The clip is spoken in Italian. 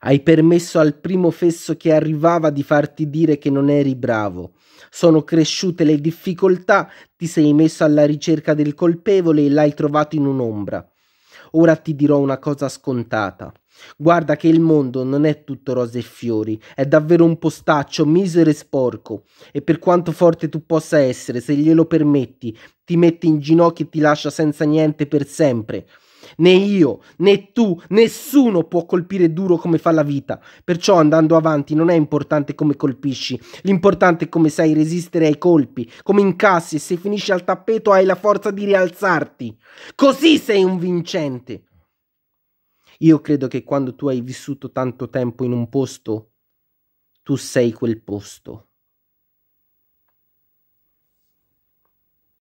Hai permesso al primo fesso che arrivava di farti dire che non eri bravo. Sono cresciute le difficoltà, ti sei messo alla ricerca del colpevole e l'hai trovato in un'ombra. Ora ti dirò una cosa scontata. Guarda che il mondo non è tutto rose e fiori, è davvero un postaccio misero e sporco, e per quanto forte tu possa essere, se glielo permetti, ti metti in ginocchio e ti lascia senza niente per sempre. Né io, né tu, nessuno può colpire duro come fa la vita. Perciò andando avanti non è importante come colpisci, l'importante è come sai resistere ai colpi, come incassi e se finisci al tappeto hai la forza di rialzarti. Così sei un vincente. Io credo che quando tu hai vissuto tanto tempo in un posto, tu sei quel posto.